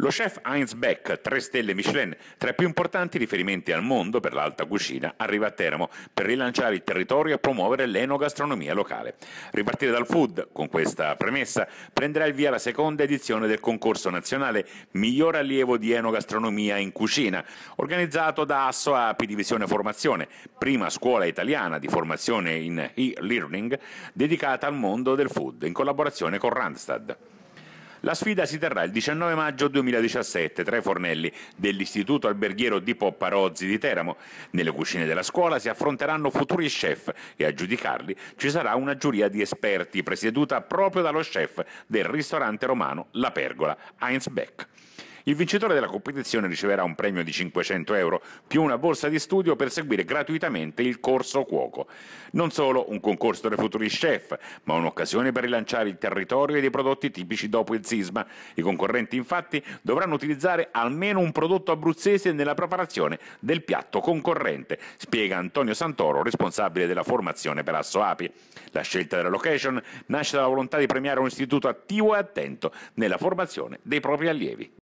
Lo chef Heinz Beck, 3 stelle Michelin, tra i più importanti riferimenti al mondo per l'alta cucina, arriva a Teramo per rilanciare il territorio e promuovere l'enogastronomia locale. Ripartire dal food, con questa premessa, prenderà il via la seconda edizione del concorso nazionale Miglior allievo di enogastronomia in cucina, organizzato da Asso Api Divisione Formazione, prima scuola italiana di formazione in e-learning dedicata al mondo del food, in collaborazione con Randstad. La sfida si terrà il 19 maggio 2017 tra i fornelli dell'Istituto Alberghiero di Popparozzi di Teramo. Nelle cucine della scuola si affronteranno futuri chef e a giudicarli ci sarà una giuria di esperti presieduta proprio dallo chef del ristorante romano La Pergola, Heinz Beck. Il vincitore della competizione riceverà un premio di 500 euro più una borsa di studio per seguire gratuitamente il corso cuoco. Non solo un concorso dei futuri chef, ma un'occasione per rilanciare il territorio e dei prodotti tipici dopo il sisma. I concorrenti infatti dovranno utilizzare almeno un prodotto abruzzese nella preparazione del piatto concorrente, spiega Antonio Santoro, responsabile della formazione per Asso Api. La scelta della location nasce dalla volontà di premiare un istituto attivo e attento nella formazione dei propri allievi.